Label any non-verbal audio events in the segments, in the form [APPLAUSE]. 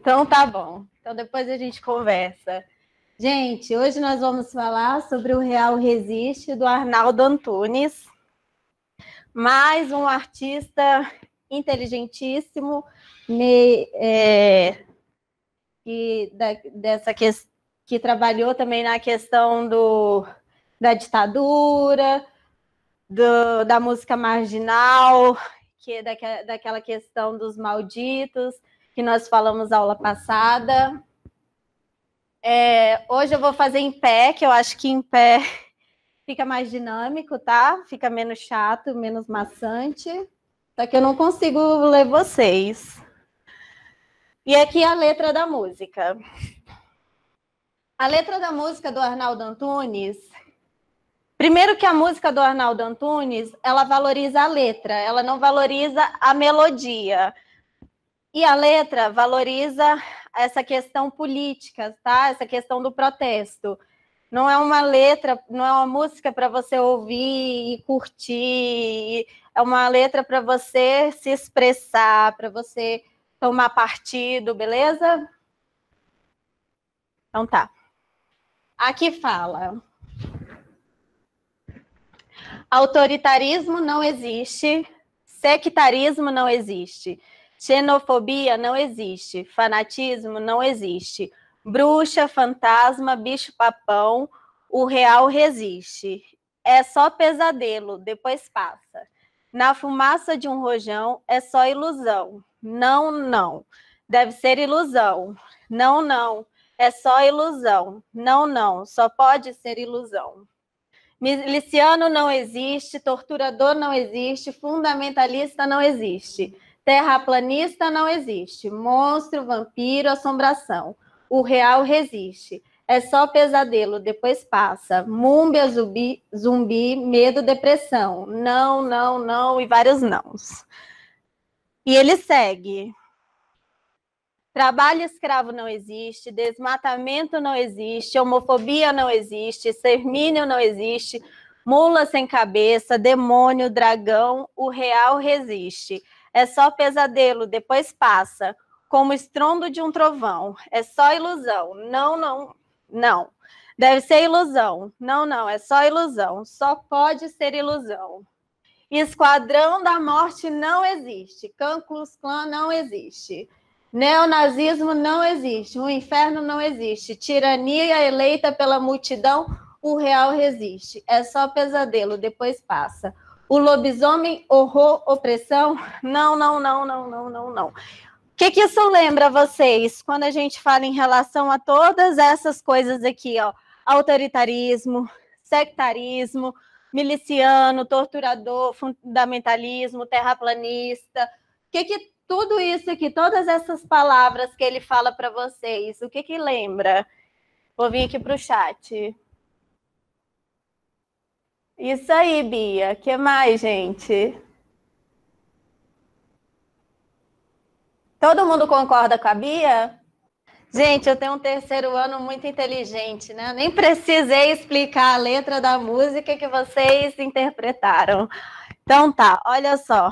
Então tá bom. Então depois a gente conversa. Gente, hoje nós vamos falar sobre o Real Resiste do Arnaldo Antunes. Mais um artista inteligentíssimo me, é, da, dessa que, que trabalhou também na questão do da ditadura, do, da música marginal, que é daquela questão dos malditos, que nós falamos aula passada. É, hoje eu vou fazer em pé, que eu acho que em pé [LAUGHS] fica mais dinâmico, tá? Fica menos chato, menos maçante. Só que eu não consigo ler vocês. E aqui a letra da música. A letra da música do Arnaldo Antunes Primeiro que a música do Arnaldo Antunes, ela valoriza a letra, ela não valoriza a melodia. E a letra valoriza essa questão política, tá? Essa questão do protesto. Não é uma letra, não é uma música para você ouvir e curtir, é uma letra para você se expressar, para você tomar partido, beleza? Então tá. Aqui fala. Autoritarismo não existe, sectarismo não existe, xenofobia não existe, fanatismo não existe, bruxa, fantasma, bicho-papão, o real resiste. É só pesadelo, depois passa. Na fumaça de um rojão é só ilusão. Não, não. Deve ser ilusão. Não, não. É só ilusão. Não, não. Só pode ser ilusão. Miliciano não existe, torturador não existe, fundamentalista não existe, terraplanista não existe, monstro, vampiro, assombração. O real resiste. É só pesadelo, depois passa. Múmbia, zumbi, zumbi, medo, depressão. Não, não, não e vários nãos. E ele segue. Trabalho escravo não existe, desmatamento não existe, homofobia não existe, extermínio não existe, mula sem cabeça, demônio, dragão, o real resiste. É só pesadelo, depois passa, como estrondo de um trovão. É só ilusão. Não, não, não. Deve ser ilusão. Não, não, é só ilusão. Só pode ser ilusão. Esquadrão da Morte não existe. Canclus Clã não existe. Neonazismo não existe, o inferno não existe, tirania eleita pela multidão, o real resiste. É só pesadelo, depois passa. O lobisomem, horror, opressão? Não, não, não, não, não, não, não. O que, que isso lembra vocês quando a gente fala em relação a todas essas coisas aqui, ó? Autoritarismo, sectarismo, miliciano, torturador, fundamentalismo, terraplanista. O que, que tudo isso aqui, todas essas palavras que ele fala para vocês, o que que lembra? Vou vir aqui para o chat. Isso aí, Bia. que mais, gente? Todo mundo concorda com a Bia? Gente, eu tenho um terceiro ano muito inteligente, né? Nem precisei explicar a letra da música que vocês interpretaram. Então tá, olha só.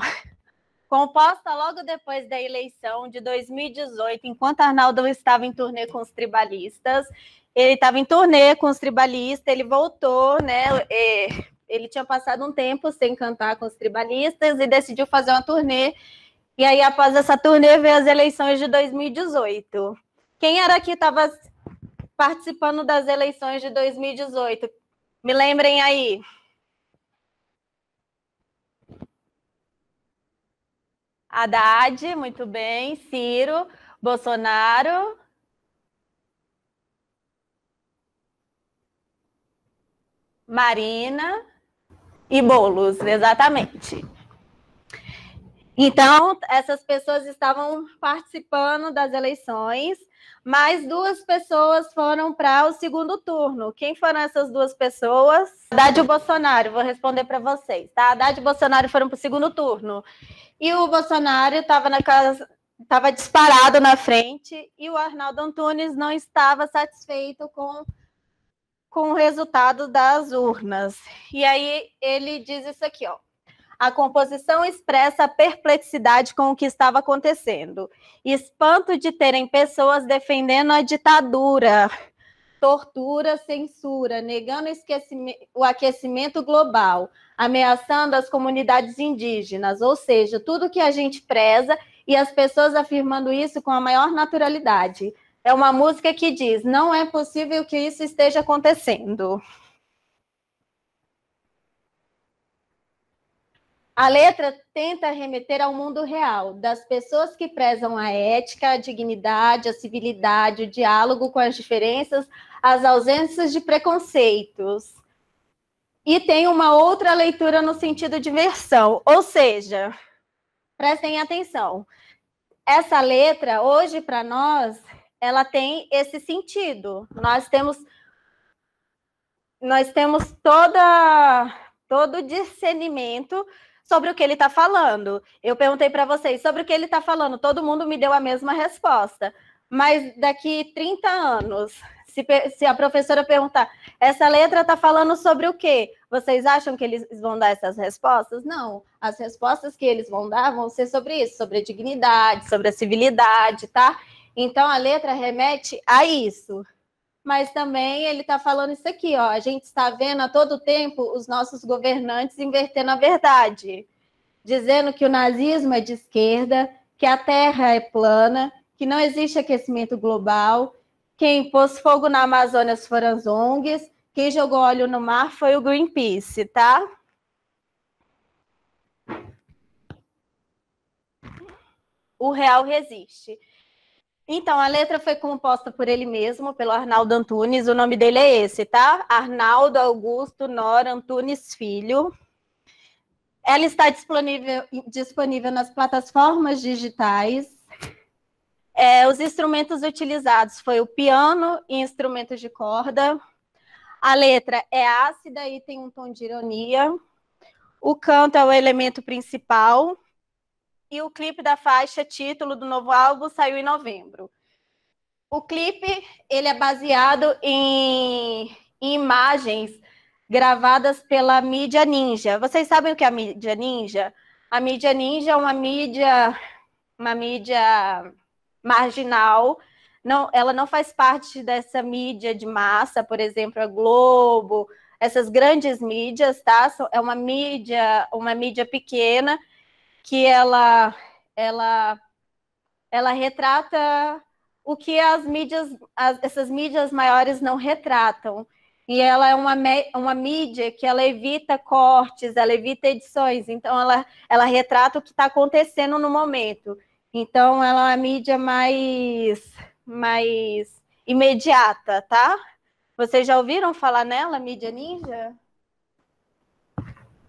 Composta logo depois da eleição de 2018, enquanto Arnaldo estava em turnê com os tribalistas, ele estava em turnê com os tribalistas, ele voltou, né? É, ele tinha passado um tempo sem cantar com os tribalistas e decidiu fazer uma turnê. E aí, após essa turnê, veio as eleições de 2018. Quem era que estava participando das eleições de 2018? Me lembrem aí. Haddad, muito bem. Ciro, Bolsonaro. Marina e Bolos, exatamente. Então, essas pessoas estavam participando das eleições, mas duas pessoas foram para o segundo turno. Quem foram essas duas pessoas? Haddad e o Bolsonaro, vou responder para vocês, tá? Haddad e o Bolsonaro foram para o segundo turno. E o Bolsonaro estava na casa, estava disparado na frente e o Arnaldo Antunes não estava satisfeito com, com o resultado das urnas. E aí ele diz isso aqui, ó. A composição expressa perplexidade com o que estava acontecendo, espanto de terem pessoas defendendo a ditadura, tortura, censura, negando o aquecimento global, ameaçando as comunidades indígenas, ou seja, tudo que a gente preza e as pessoas afirmando isso com a maior naturalidade. É uma música que diz: não é possível que isso esteja acontecendo. A letra tenta remeter ao mundo real, das pessoas que prezam a ética, a dignidade, a civilidade, o diálogo com as diferenças, as ausências de preconceitos. E tem uma outra leitura no sentido de versão, ou seja, prestem atenção. Essa letra, hoje, para nós, ela tem esse sentido. Nós temos, nós temos toda, todo o discernimento sobre o que ele está falando. Eu perguntei para vocês sobre o que ele está falando, todo mundo me deu a mesma resposta. Mas daqui 30 anos, se, se a professora perguntar, essa letra está falando sobre o quê? Vocês acham que eles vão dar essas respostas? Não. As respostas que eles vão dar vão ser sobre isso, sobre a dignidade, sobre a civilidade, tá? Então a letra remete a isso mas também ele está falando isso aqui, ó. A gente está vendo a todo tempo os nossos governantes invertendo a verdade, dizendo que o nazismo é de esquerda, que a Terra é plana, que não existe aquecimento global, quem pôs fogo na Amazônia foram as ONGs, quem jogou óleo no mar foi o Greenpeace, tá? O real resiste. Então, a letra foi composta por ele mesmo, pelo Arnaldo Antunes. O nome dele é esse, tá? Arnaldo Augusto Nora Antunes Filho. Ela está disponível, disponível nas plataformas digitais. É, os instrumentos utilizados foi o piano e instrumentos de corda. A letra é ácida e tem um tom de ironia. O canto é o elemento principal e o clipe da faixa título do novo álbum saiu em novembro. O clipe ele é baseado em, em imagens gravadas pela mídia ninja. Vocês sabem o que é a mídia ninja? A mídia ninja é uma mídia uma mídia marginal. Não, ela não faz parte dessa mídia de massa, por exemplo, a Globo, essas grandes mídias, tá? É uma mídia, uma mídia pequena que ela ela ela retrata o que as mídias, as, essas mídias maiores não retratam. E ela é uma, uma mídia que ela evita cortes, ela evita edições, então ela, ela retrata o que está acontecendo no momento. Então ela é uma mídia mais, mais imediata, tá? Vocês já ouviram falar nela, mídia ninja?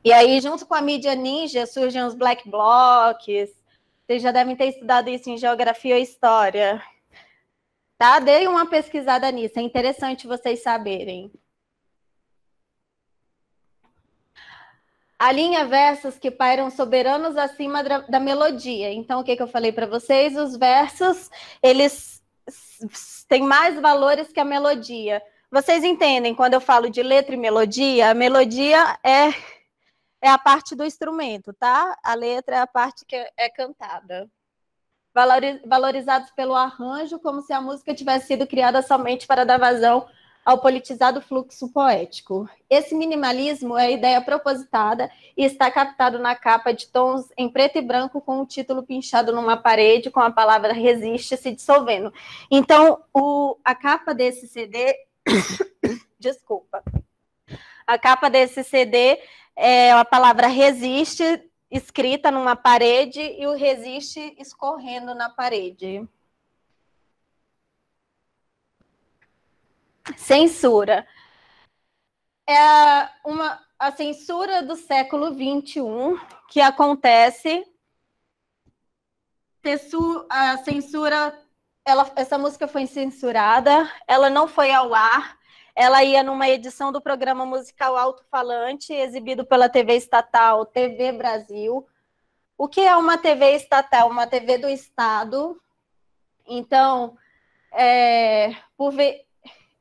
E aí, junto com a mídia ninja, surgem os black blocs. Vocês já devem ter estudado isso em geografia e história. Tá? Dei uma pesquisada nisso, é interessante vocês saberem. alinha versos que pairam soberanos acima da, melodia. Então, o que, que eu falei para vocês? Os versos, eles têm mais valores que a melodia. Vocês entendem, quando eu falo de letra e melodia, a melodia é é a parte do instrumento, tá? A letra é a parte que é cantada. Valorizados pelo arranjo, como se a música tivesse sido criada somente para dar vazão ao politizado fluxo poético. Esse minimalismo é ideia propositada e está captado na capa de tons em preto e branco com o um título pinchado numa parede com a palavra resiste se dissolvendo. Então, o, a capa desse CD, [COUGHS] desculpa, a capa desse CD é a palavra resiste escrita numa parede e o resiste escorrendo na parede. Censura. É uma, a censura do século XXI que acontece. A censura, ela, essa música foi censurada, ela não foi ao ar, ela ia numa edição do programa musical Alto Falante, exibido pela TV estatal TV Brasil. O que é uma TV estatal? Uma TV do Estado. Então, é, por ver,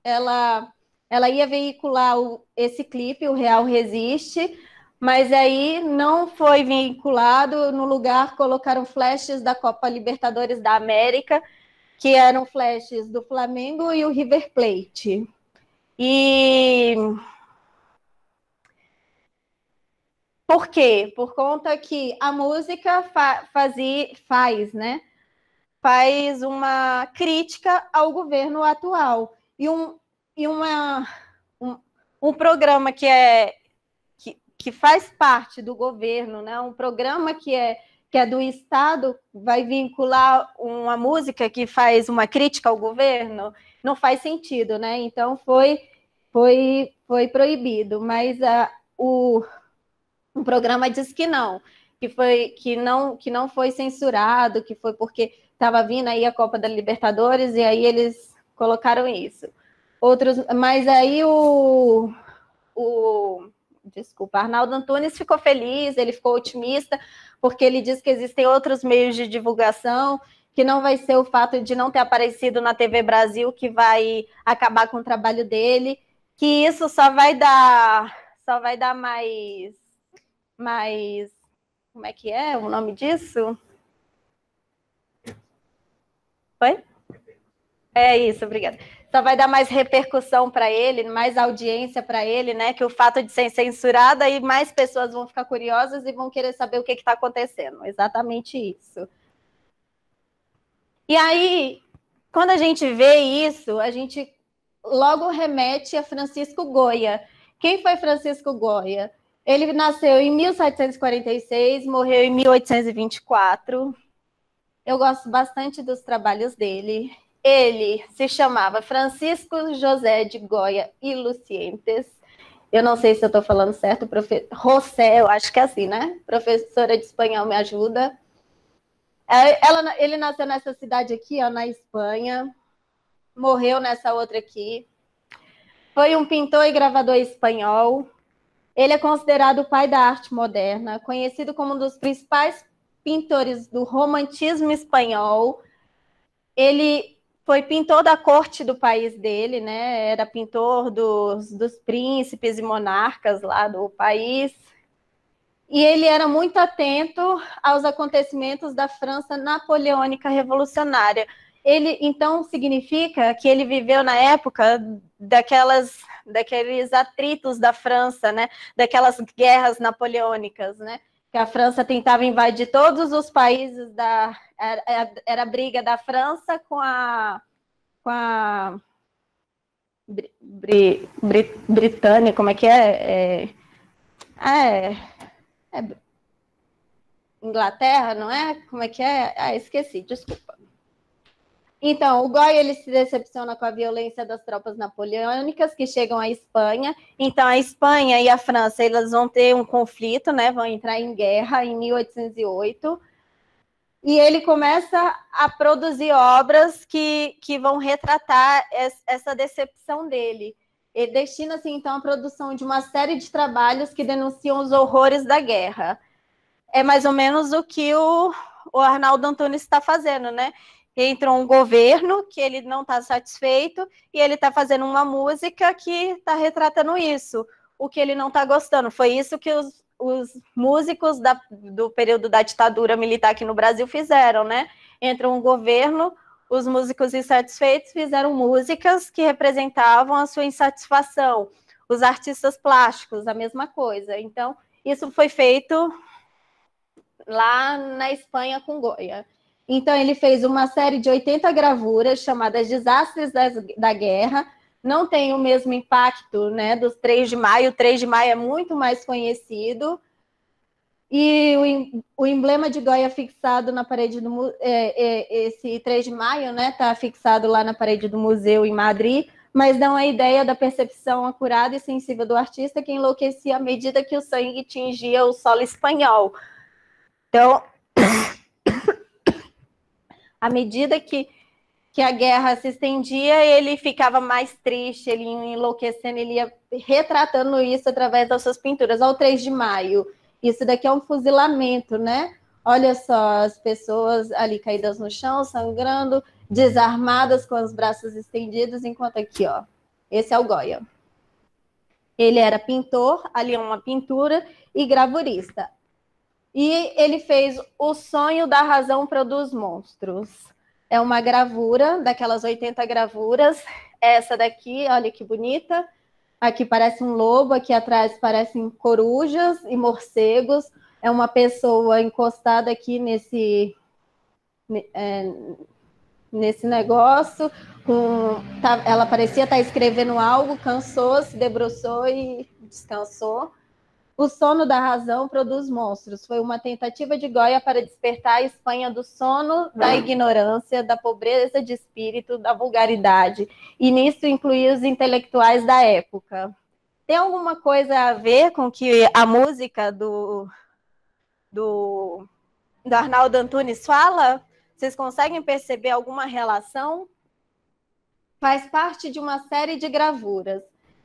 ela, ela ia veicular o, esse clipe, o Real Resiste, mas aí não foi vinculado. No lugar, colocaram flashes da Copa Libertadores da América, que eram flashes do Flamengo e o River Plate. E por quê? Por conta que a música fa fazia, faz, né? Faz uma crítica ao governo atual. E um, e uma, um, um programa que é que, que faz parte do governo, né? um programa que é que é do Estado vai vincular uma música que faz uma crítica ao governo não faz sentido, né? Então foi foi foi proibido, mas a, ah, o, o programa diz que não, que foi que não que não foi censurado, que foi porque estava vindo aí a Copa da Libertadores e aí eles colocaram isso. Outros, mas aí o, o desculpa, Arnaldo Antunes ficou feliz, ele ficou otimista, porque ele diz que existem outros meios de divulgação que não vai ser o fato de não ter aparecido na TV Brasil que vai acabar com o trabalho dele, que isso só vai dar, só vai dar mais, mais, como é que é o nome disso? Foi? É isso, obrigada. Só vai dar mais repercussão para ele, mais audiência para ele, né? Que o fato de ser censurada e mais pessoas vão ficar curiosas e vão querer saber o que está acontecendo. Exatamente isso. E aí, quando a gente vê isso, a gente logo remete a Francisco Goya. Quem foi Francisco Goya? Ele nasceu em 1746, morreu em 1824. Eu gosto bastante dos trabalhos dele. Ele se chamava Francisco José de Goya e Lucientes. Eu não sei se eu estou falando certo, profe... José, eu acho que é assim, né? Professora de espanhol me ajuda. É, ela, ele nasceu nessa cidade aqui, ó, na Espanha, morreu nessa outra aqui. Foi um pintor e gravador espanhol. Ele é considerado o pai da arte moderna, conhecido como um dos principais pintores do romantismo espanhol. Ele foi pintor da corte do país dele, né? Era pintor dos, dos príncipes e monarcas lá do país e ele era muito atento aos acontecimentos da França napoleônica revolucionária. Ele então significa que ele viveu na época daquelas daqueles atritos da França, né? Daquelas guerras napoleônicas, né? Que a França tentava invadir todos os países da era, era a briga da França com a com a Bri, Bri, Britânia, como é que é? é, é é... Inglaterra, não é? Como é que é? Ah, esqueci, desculpa. Então, o Goy ele se decepciona com a violência das tropas napoleônicas que chegam à Espanha. Então, a Espanha e a França elas vão ter um conflito, né? Vão entrar em guerra em 1808. E ele começa a produzir obras que, que vão retratar essa decepção dele destina-se assim, então à produção de uma série de trabalhos que denunciam os horrores da guerra. É mais ou menos o que o, o Arnaldo Antunes está fazendo, né? Entra um governo que ele não está satisfeito e ele está fazendo uma música que está retratando isso, o que ele não está gostando. Foi isso que os, os músicos da, do período da ditadura militar aqui no Brasil fizeram, né? Entra um governo, os músicos insatisfeitos fizeram músicas que representavam a sua insatisfação. Os artistas plásticos, a mesma coisa. Então, isso foi feito lá na Espanha com Goya. Então, ele fez uma série de 80 gravuras chamadas Desastres da da Guerra. Não tem o mesmo impacto né, dos 3 de maio. O 3 de maio é muito mais conhecido, e o, emblema de Goiá fixado na parede do é, é, esse 3 de maio, né? está fixado lá na parede do museu em Madrid, mas dão a ideia da percepção acurada e sensível do artista que enlouquecia à medida que o sangue tingia o solo espanhol. Então, [COUGHS] à medida que, que a guerra se estendia, ele ficava mais triste, ele ia enlouquecendo, ele ia retratando isso através das suas pinturas. Ao 3 de maio isso daqui é um fuzilamento, né? Olha só, as pessoas ali caídas no chão, sangrando, desarmadas, com os braços estendidos, enquanto aqui, ó, esse é o Goya. Ele era pintor, ali é uma pintura, e gravurista. E ele fez O Sonho da Razão Produz Monstros. É uma gravura, daquelas 80 gravuras. Essa daqui, olha que bonita. Aqui parece um lobo, aqui atrás parecem corujas e morcegos. É uma pessoa encostada aqui nesse, é, nesse negócio. Com, tá, ela parecia estar escrevendo algo, cansou, se debruçou e descansou. O sono da razão produz monstros. Foi uma tentativa de Goya para despertar a Espanha do sono, da ignorância, da pobreza de espírito, da vulgaridade. E nisso incluía os intelectuais da época. Tem alguma coisa a ver com que a música do, do, do Arnaldo Antunes fala? Vocês conseguem perceber alguma relação? Faz parte de uma série de gravuras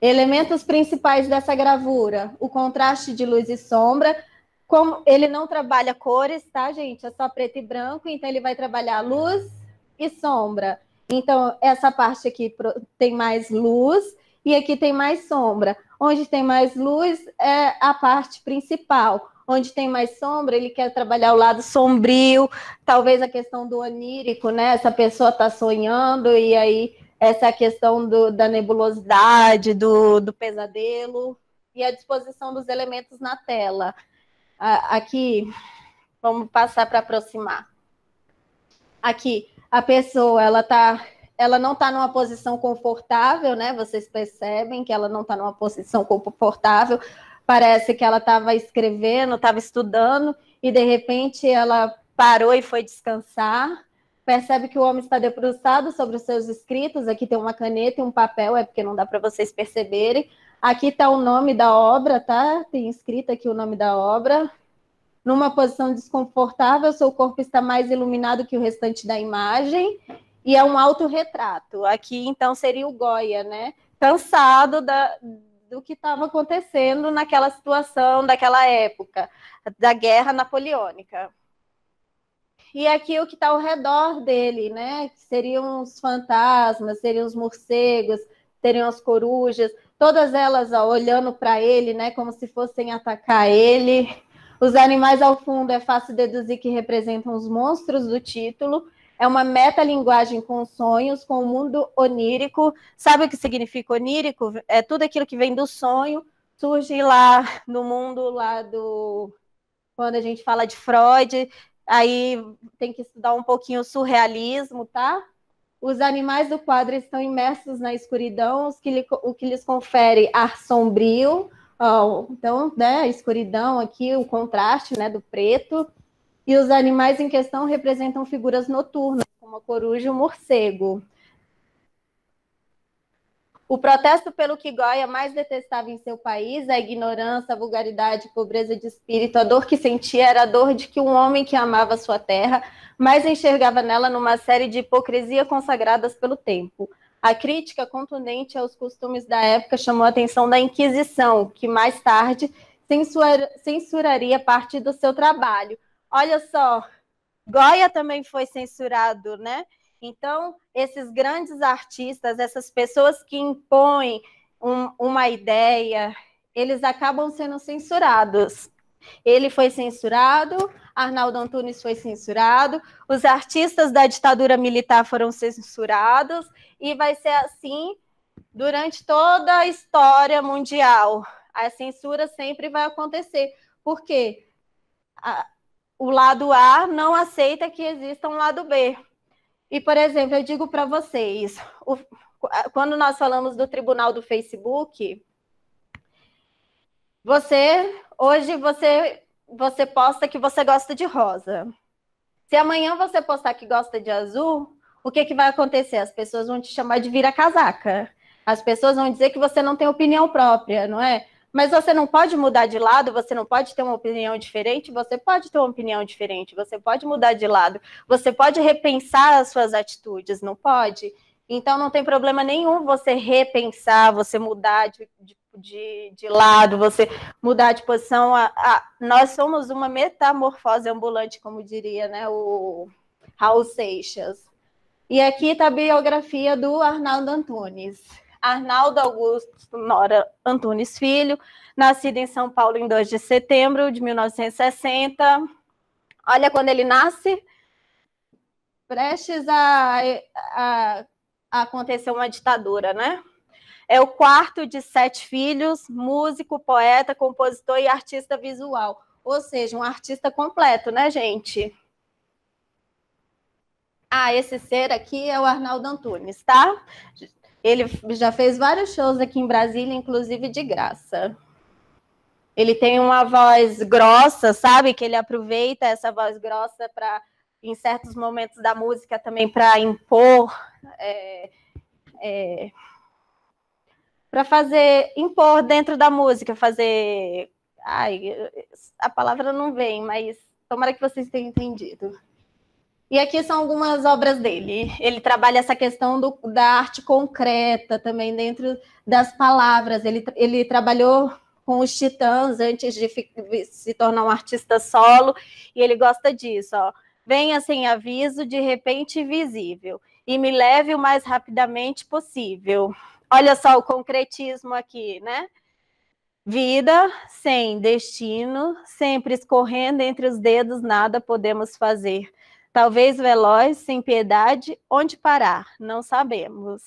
Elementos principais dessa gravura: o contraste de luz e sombra. Como ele não trabalha cores, tá, gente? É só preto e branco, então ele vai trabalhar luz e sombra. Então, essa parte aqui tem mais luz e aqui tem mais sombra. Onde tem mais luz é a parte principal. Onde tem mais sombra, ele quer trabalhar o lado sombrio, talvez a questão do onírico, né? Essa pessoa está sonhando e aí essa questão do, da nebulosidade, do, do pesadelo e a disposição dos elementos na tela. Aqui, vamos passar para aproximar. Aqui, a pessoa, ela tá, ela não está numa posição confortável, né? Vocês percebem que ela não está numa posição confortável. Parece que ela estava escrevendo, estava estudando e de repente ela parou e foi descansar percebe que o homem está debruçado sobre os seus escritos. Aqui tem uma caneta e um papel, é porque não dá para vocês perceberem. Aqui está o nome da obra, tá? Tem escrito aqui o nome da obra. Numa posição desconfortável, seu corpo está mais iluminado que o restante da imagem. E é um autorretrato. Aqui, então, seria o Goya, né? Cansado da, do que estava acontecendo naquela situação, daquela época, da guerra napoleônica e aquilo que está ao redor dele, né? Que seriam os fantasmas, seriam os morcegos, seriam as corujas, todas elas ó, olhando para ele, né? Como se fossem atacar ele. Os animais ao fundo é fácil deduzir que representam os monstros do título. É uma metalinguagem com sonhos, com o mundo onírico. Sabe o que significa onírico? É tudo aquilo que vem do sonho, surge lá no mundo lá do quando a gente fala de Freud, Aí tem que estudar um pouquinho o surrealismo, tá? Os animais do quadro estão imersos na escuridão, que lhe, o que lhes confere ar sombrio. Oh, então, né, a escuridão aqui, o contraste né, do preto. E os animais em questão representam figuras noturnas, como a coruja e o morcego. O protesto pelo que Goya mais detestava em seu país, a ignorância, a vulgaridade, a pobreza de espírito, a dor que sentia era a dor de que um homem que amava sua terra, mas enxergava nela numa série de hipocrisia consagradas pelo tempo. A crítica contundente aos costumes da época chamou a atenção da Inquisição, que mais tarde censuraria parte do seu trabalho. Olha só, Goya também foi censurado, né? Então, esses grandes artistas, essas pessoas que impõem um, uma ideia, eles acabam sendo censurados. Ele foi censurado, Arnaldo Antunes foi censurado, os artistas da ditadura militar foram censurados, e vai ser assim durante toda a história mundial. A censura sempre vai acontecer, porque a, o lado A não aceita que exista um lado B. E, por exemplo, eu digo para vocês, o, quando nós falamos do tribunal do Facebook, você hoje você você posta que você gosta de rosa. Se amanhã você postar que gosta de azul, o que, que vai acontecer? As pessoas vão te chamar de vira-casaca. As pessoas vão dizer que você não tem opinião própria, não é? Mas você não pode mudar de lado, você não pode ter uma opinião diferente, você pode ter uma opinião diferente, você pode mudar de lado, você pode repensar as suas atitudes, não pode? Então não tem problema nenhum você repensar, você mudar de, de, de, de lado, você mudar de posição. A, a, nós somos uma metamorfose ambulante, como diria né, o Raul Seixas. E aqui está a biografia do Arnaldo Antunes. Arnaldo Augusto Nora Antunes Filho, nascido em São Paulo em 2 de setembro de 1960. Olha quando ele nasce, prestes a, a, a acontecer uma ditadura, né? É o quarto de sete filhos, músico, poeta, compositor e artista visual. Ou seja, um artista completo, né, gente? Ah, esse ser aqui é o Arnaldo Antunes, tá? Ele já fez vários shows aqui em Brasília, inclusive de graça. Ele tem uma voz grossa, sabe? Que ele aproveita essa voz grossa para, em certos momentos da música, também para impor. É, é, para fazer, impor dentro da música, fazer. Ai, a palavra não vem, mas tomara que vocês tenham entendido. E aqui são algumas obras dele. Ele trabalha essa questão do, da arte concreta também dentro das palavras. Ele, ele trabalhou com os titãs antes de se tornar um artista solo, e ele gosta disso, ó. Venha sem aviso, de repente visível, e me leve o mais rapidamente possível. Olha só o concretismo aqui, né? Vida sem destino, sempre escorrendo entre os dedos, nada podemos fazer. Talvez veloz, sem piedade, onde parar, não sabemos.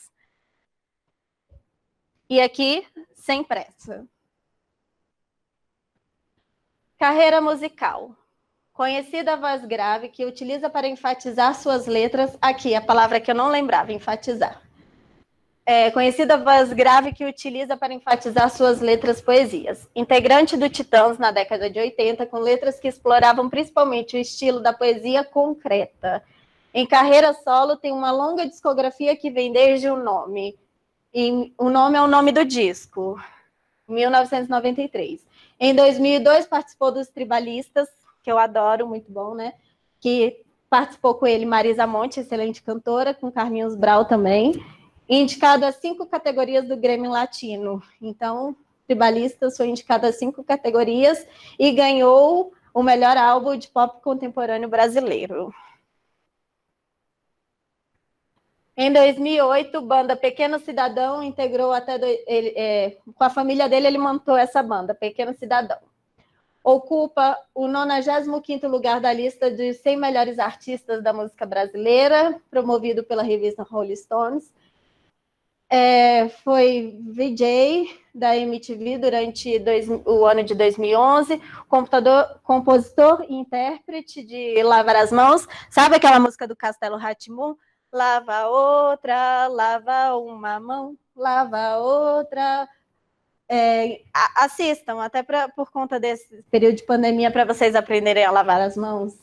E aqui, sem pressa. Carreira musical. Conhecida voz grave que utiliza para enfatizar suas letras. Aqui, a palavra que eu não lembrava, enfatizar é, conhecida voz grave que utiliza para enfatizar suas letras poesias. Integrante do Titãs na década de 80, com letras que exploravam principalmente o estilo da poesia concreta. Em carreira solo, tem uma longa discografia que vem desde o nome. E o nome é o nome do disco, 1993. Em 2002, participou dos Tribalistas, que eu adoro, muito bom, né? Que participou com ele Marisa Monte, excelente cantora, com Carminhos Brau também indicado a cinco categorias do Grêmio Latino. Então, Tribalistas foi indicado a cinco categorias e ganhou o melhor álbum de pop contemporâneo brasileiro. Em 2008, banda Pequeno Cidadão integrou até do, ele, é, com a família dele, ele montou essa banda, Pequeno Cidadão. Ocupa o 95º lugar da lista de 100 melhores artistas da música brasileira, promovido pela revista Rolling Stones é, foi VJ da MTV durante dois, o ano de 2011, computador, compositor e intérprete de Lavar as Mãos. Sabe aquela música do Castelo Ratimun? Lava outra, lava uma mão, lava outra. É, assistam, até pra, por conta desse período de pandemia, para vocês aprenderem a lavar as mãos.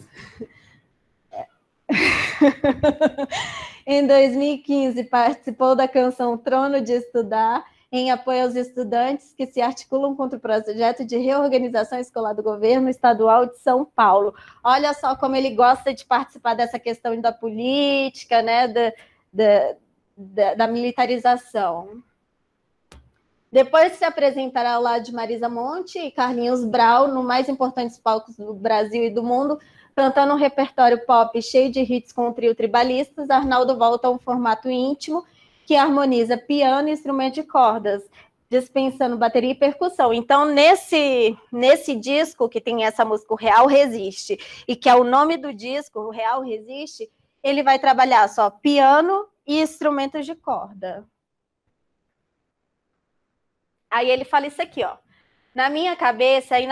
É. [LAUGHS] Em 2015, participou da canção Trono de Estudar, em apoio aos estudantes que se articulam contra o projeto de reorganização escolar do governo estadual de São Paulo. Olha só como ele gosta de participar dessa questão da política, né, da, da, da, da militarização. Depois se apresentará ao lado de Marisa Monte e Carlinhos Brau no mais importantes palcos do Brasil e do mundo, Cantando um repertório pop cheio de hits com o trio Tribalistas, Arnaldo volta a um formato íntimo que harmoniza piano e instrumento de cordas, dispensando bateria e percussão. Então, nesse, nesse disco que tem essa música, o Real Resiste, e que é o nome do disco, o Real Resiste, ele vai trabalhar só piano e instrumentos de corda. Aí ele fala isso aqui, ó. Na minha cabeça, é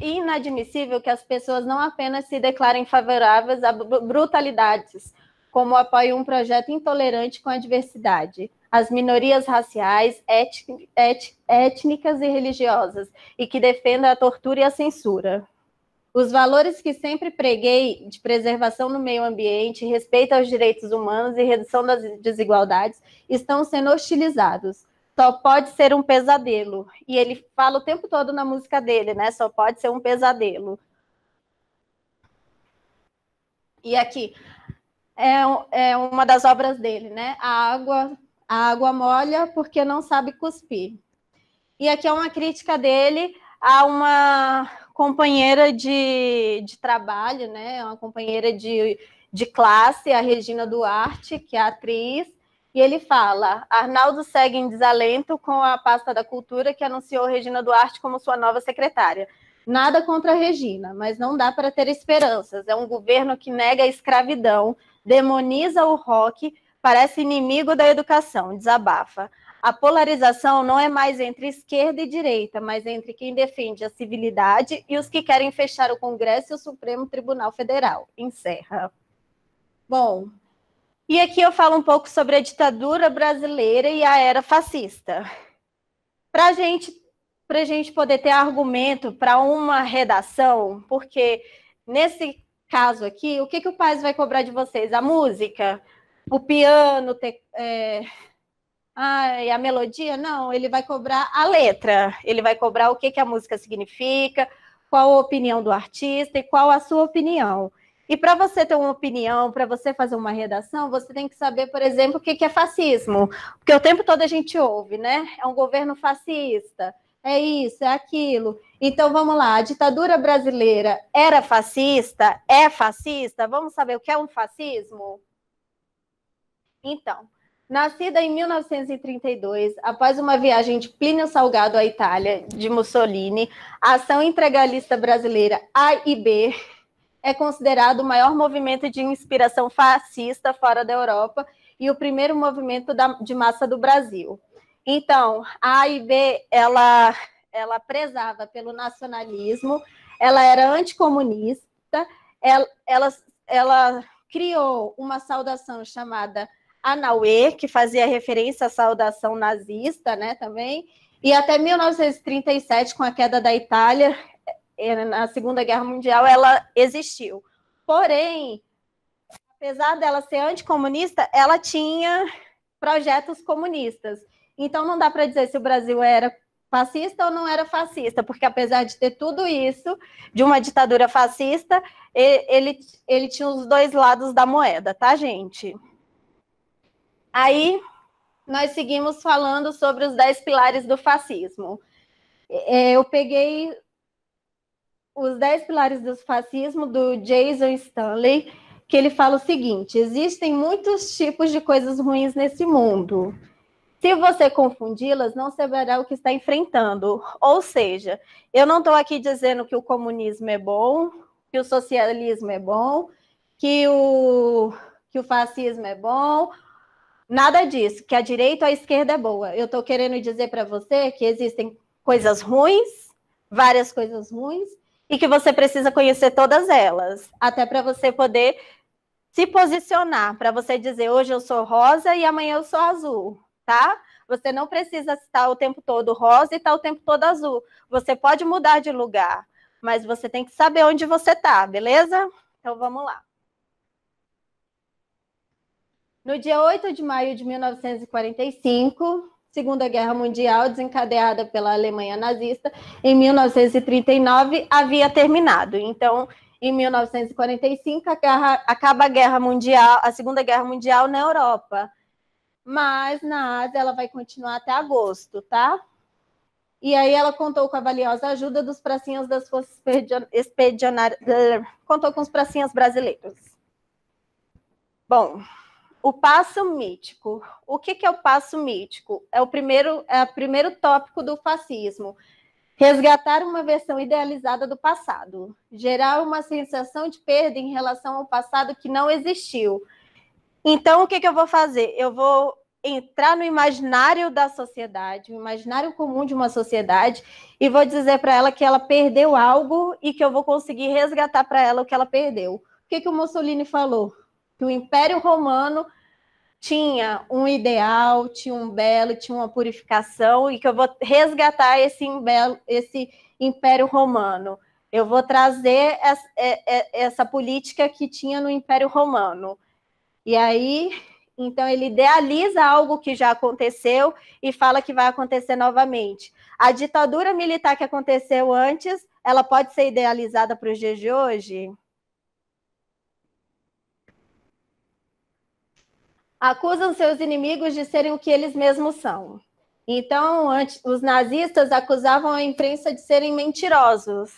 inadmissível que as pessoas não apenas se declarem favoráveis a brutalidades, como apoiam um projeto intolerante com a diversidade, as minorias raciais, étnicas e religiosas, e que defenda a tortura e a censura. Os valores que sempre preguei de preservação do meio ambiente, respeito aos direitos humanos e redução das desigualdades estão sendo hostilizados só pode ser um pesadelo. E ele fala o tempo todo na música dele, né? Só pode ser um pesadelo. E aqui é, é uma das obras dele, né? A água, a água molha porque não sabe cuspir. E aqui é uma crítica dele a uma companheira de, de trabalho, né? Uma companheira de, de classe, a Regina Duarte, que é atriz, e ele fala: Arnaldo segue em desalento com a pasta da cultura que anunciou Regina Duarte como sua nova secretária. Nada contra a Regina, mas não dá para ter esperanças. É um governo que nega a escravidão, demoniza o rock, parece inimigo da educação, desabafa. A polarização não é mais entre esquerda e direita, mas entre quem defende a civilidade e os que querem fechar o Congresso e o Supremo Tribunal Federal. Encerra. Bom, e aqui eu falo um pouco sobre a ditadura brasileira e a era fascista. Para gente, a gente poder ter argumento para uma redação, porque nesse caso aqui, o que, que o país vai cobrar de vocês? A música, o piano, te, é... Ai, a melodia? Não, ele vai cobrar a letra, ele vai cobrar o que, que a música significa, qual a opinião do artista e qual a sua opinião. E para você ter uma opinião, para você fazer uma redação, você tem que saber, por exemplo, o que é fascismo. Porque o tempo todo a gente ouve, né? É um governo fascista, é isso, é aquilo. Então vamos lá, a ditadura brasileira era fascista? É fascista? Vamos saber o que é um fascismo? Então, Nascida em 1932, após uma viagem de Plínio Salgado à Itália, de Mussolini, a ação entregalista brasileira A e B é considerado o maior movimento de inspiração fascista fora da Europa e o primeiro movimento da, de massa do Brasil. Então, a AIB, ela, ela prezava pelo nacionalismo, ela era anticomunista, ela, ela, ela criou uma saudação chamada Anauê, que fazia referência à saudação nazista né, também, e até 1937, com a queda da Itália, eh, na Segunda Guerra Mundial, ela existiu. Porém, apesar dela ser anticomunista, ela tinha projetos comunistas. Então, não dá para dizer se o Brasil era fascista ou não era fascista, porque apesar de ter tudo isso, de uma ditadura fascista, ele, ele tinha os dois lados da moeda, tá, gente? Aí, nós seguimos falando sobre os dez pilares do fascismo. É, eu peguei os Dez Pilares do Fascismo, do Jason Stanley, que ele fala o seguinte: existem muitos tipos de coisas ruins nesse mundo. Se você confundi-las, não saberá o que está enfrentando. Ou seja, eu não estou aqui dizendo que o comunismo é bom, que o socialismo é bom, que o, que o fascismo é bom, nada disso, que a direita ou a esquerda é boa. Eu estou querendo dizer para você que existem coisas ruins, várias coisas ruins, e que você precisa conhecer todas elas, até para você poder se posicionar, para você dizer hoje eu sou rosa e amanhã eu sou azul, tá? Você não precisa estar o tempo todo rosa e estar tá o tempo todo azul. Você pode mudar de lugar, mas você tem que saber onde você está, beleza? Então vamos lá. No dia 8 de maio de 1945, Segunda Guerra Mundial, desencadeada pela Alemanha nazista, em 1939 havia terminado. Então, em 1945 acaba a Guerra Mundial, a Segunda Guerra Mundial na Europa. Mas na Ásia ela vai continuar até agosto, tá? E aí ela contou com a valiosa ajuda dos pracinhas das forças expedicionárias, contou com os pracinhas brasileiros. Bom, o passo mítico. O que, que é o passo mítico? É o primeiro, é o primeiro tópico do fascismo. Resgatar uma versão idealizada do passado, gerar uma sensação de perda em relação ao passado que não existiu. Então, o que, que eu vou fazer? Eu vou entrar no imaginário da sociedade, o imaginário comum de uma sociedade, e vou dizer para ela que ela perdeu algo e que eu vou conseguir resgatar para ela o que ela perdeu. O que, que o Mussolini falou? que o Império Romano tinha um ideal, tinha um belo, tinha uma purificação, e que eu vou resgatar esse, imbelo, esse Império Romano. Eu vou trazer essa, é, é, essa, política que tinha no Império Romano. E aí, então, ele idealiza algo que já aconteceu e fala que vai acontecer novamente. A ditadura militar que aconteceu antes, ela pode ser idealizada para os dias de hoje? acusam seus inimigos de serem o que eles mesmos são. Então, antes, os nazistas acusavam a imprensa de serem mentirosos.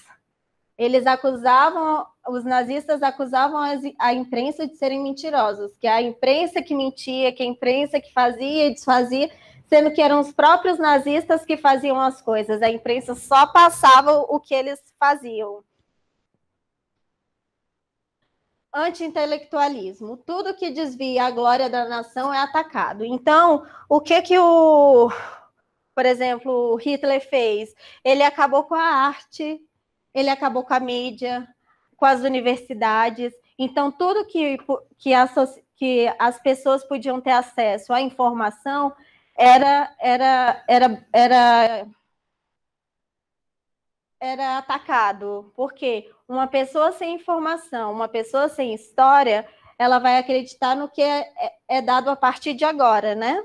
Eles acusavam, os nazistas acusavam a imprensa de serem mentirosos, que é a imprensa que mentia, que é a imprensa que fazia e desfazia, sendo que eram os próprios nazistas que faziam as coisas. A imprensa só passava o que eles faziam anti-intelectualismo. Tudo que desvia a glória da nação é atacado. Então, o que que o, por exemplo, Hitler fez? Ele acabou com a arte, ele acabou com a mídia, com as universidades. Então, tudo que, que, as, que as pessoas podiam ter acesso à informação era era era era era atacado. Por quê? Uma pessoa sem informação, uma pessoa sem história, ela vai acreditar no que é, é, é dado a partir de agora, né?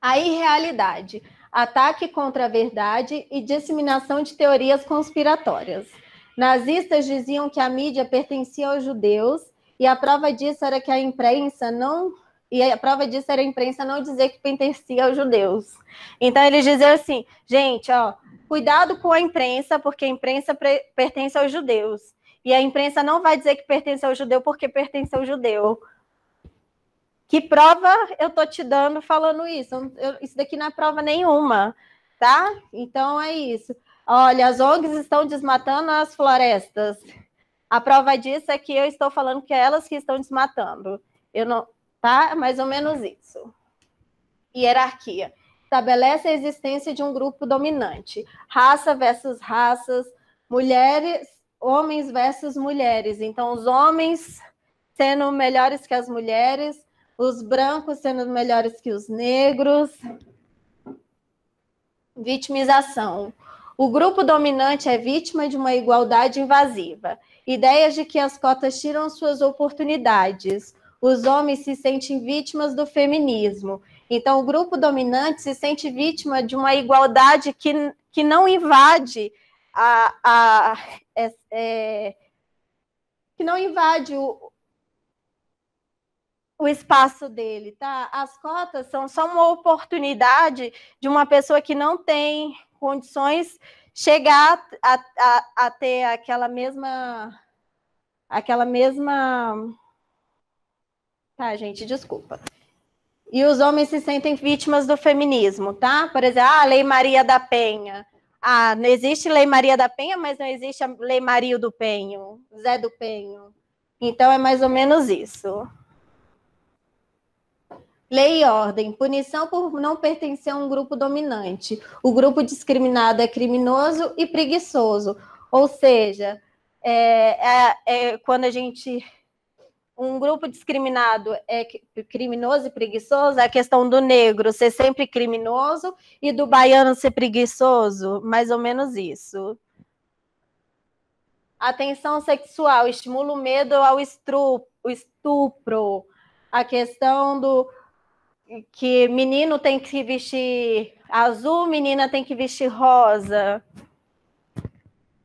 A irrealidade, ataque contra a verdade e disseminação de teorias conspiratórias. Nazistas diziam que a mídia pertencia aos judeus e a prova disso era que a imprensa não e a prova disso era a imprensa não dizer que pertencia aos judeus. Então eles diziam assim, gente, ó, Cuidado com a imprensa, porque a imprensa pertence aos judeus. E a imprensa não vai dizer que pertence ao judeu porque pertence ao judeu. Que prova eu tô te dando falando isso? Eu, isso daqui não é prova nenhuma, tá? Então é isso. Olha, as ONGs estão desmatando as florestas. A prova disso é que eu estou falando que é elas que estão desmatando. Eu não, tá? É mais ou menos isso. Hierarquia estabelece a existência de um grupo dominante, raça versus raças, mulheres, homens versus mulheres. Então, os homens sendo melhores que as mulheres, os brancos sendo melhores que os negros. Vitimização. O grupo dominante é vítima de uma igualdade invasiva. Ideias de que as cotas tiram suas oportunidades. Os homens se sentem vítimas do feminismo então, o grupo dominante se sente vítima de uma igualdade que, que não invade a, a é, é, que não invade o, o espaço dele, tá? As cotas são só uma oportunidade de uma pessoa que não tem condições chegar a, a, a ter aquela mesma aquela mesma tá, gente, desculpa e os homens se sentem vítimas do feminismo, tá? Por exemplo, ah, a Lei Maria da Penha. Ah, não existe Lei Maria da Penha, mas não existe a Lei Maria do Penho, Zé do Penho. Então é mais ou menos isso. Lei e ordem. Punição por não pertencer a um grupo dominante. O grupo discriminado é criminoso e preguiçoso. Ou seja, é, é, é, quando a gente um grupo discriminado é criminoso e preguiçoso, é a questão do negro ser sempre criminoso e do baiano ser preguiçoso, mais ou menos isso. Atenção sexual, estimula o medo ao estupro. A questão do que menino tem que vestir azul, menina tem que vestir rosa.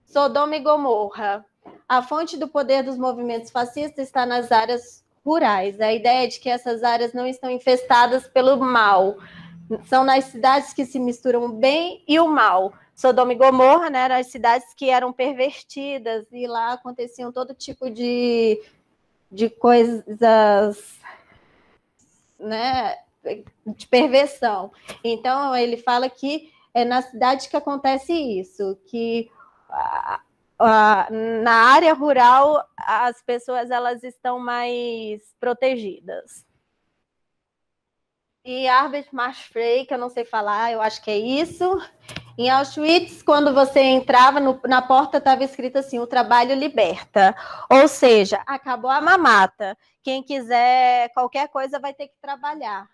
Sodoma e Gomorra a fonte do poder dos movimentos fascistas está nas áreas rurais. A ideia é de que essas áreas não estão infestadas pelo mal. São nas cidades que se misturam o bem e o mal. Sodoma e Gomorra, né, eram as cidades que eram pervertidas e lá aconteciam todo tipo de, de coisas, né, de perversão. Então ele fala que é na cidade que acontece isso, que Uh, na área rural, as pessoas elas estão mais protegidas. E Arbeit Marsch que eu não sei falar, eu acho que é isso. Em Auschwitz, quando você entrava no, na porta, estava escrito assim: o trabalho liberta. Ou seja, acabou a mamata. Quem quiser qualquer coisa vai ter que trabalhar.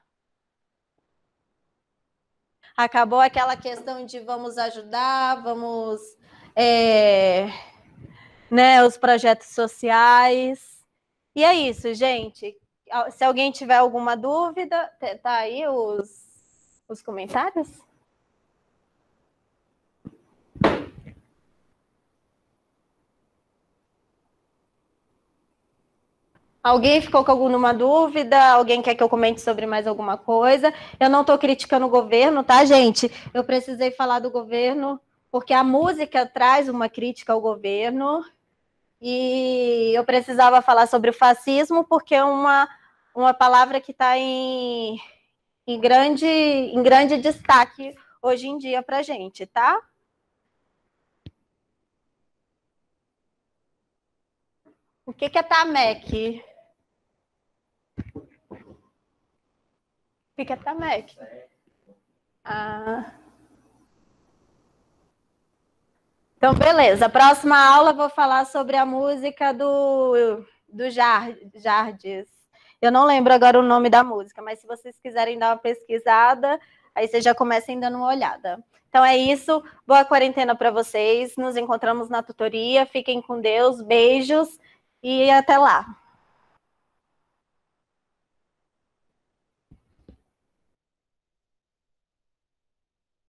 Acabou aquela questão de vamos ajudar, vamos é, né, os projetos sociais. E é isso, gente. Se alguém tiver alguma dúvida, tá, tá aí os, os comentários? Alguém ficou com alguma dúvida? Alguém quer que eu comente sobre mais alguma coisa? Eu não estou criticando o governo, tá, gente? Eu precisei falar do governo porque a música traz uma crítica ao governo e eu precisava falar sobre o fascismo porque é uma, uma palavra que está em, em, grande, em grande destaque hoje em dia para a gente, tá? O que, que é TAMEC? O que, é TAMEC? Ah... Então, beleza. Próxima aula vou falar sobre a música do, do Jar, Jardes. Eu não lembro agora o nome da música, mas se vocês quiserem dar uma pesquisada, aí vocês já começam dando uma olhada. Então é isso. Boa quarentena para vocês. Nos encontramos na tutoria. Fiquem com Deus. Beijos e até lá.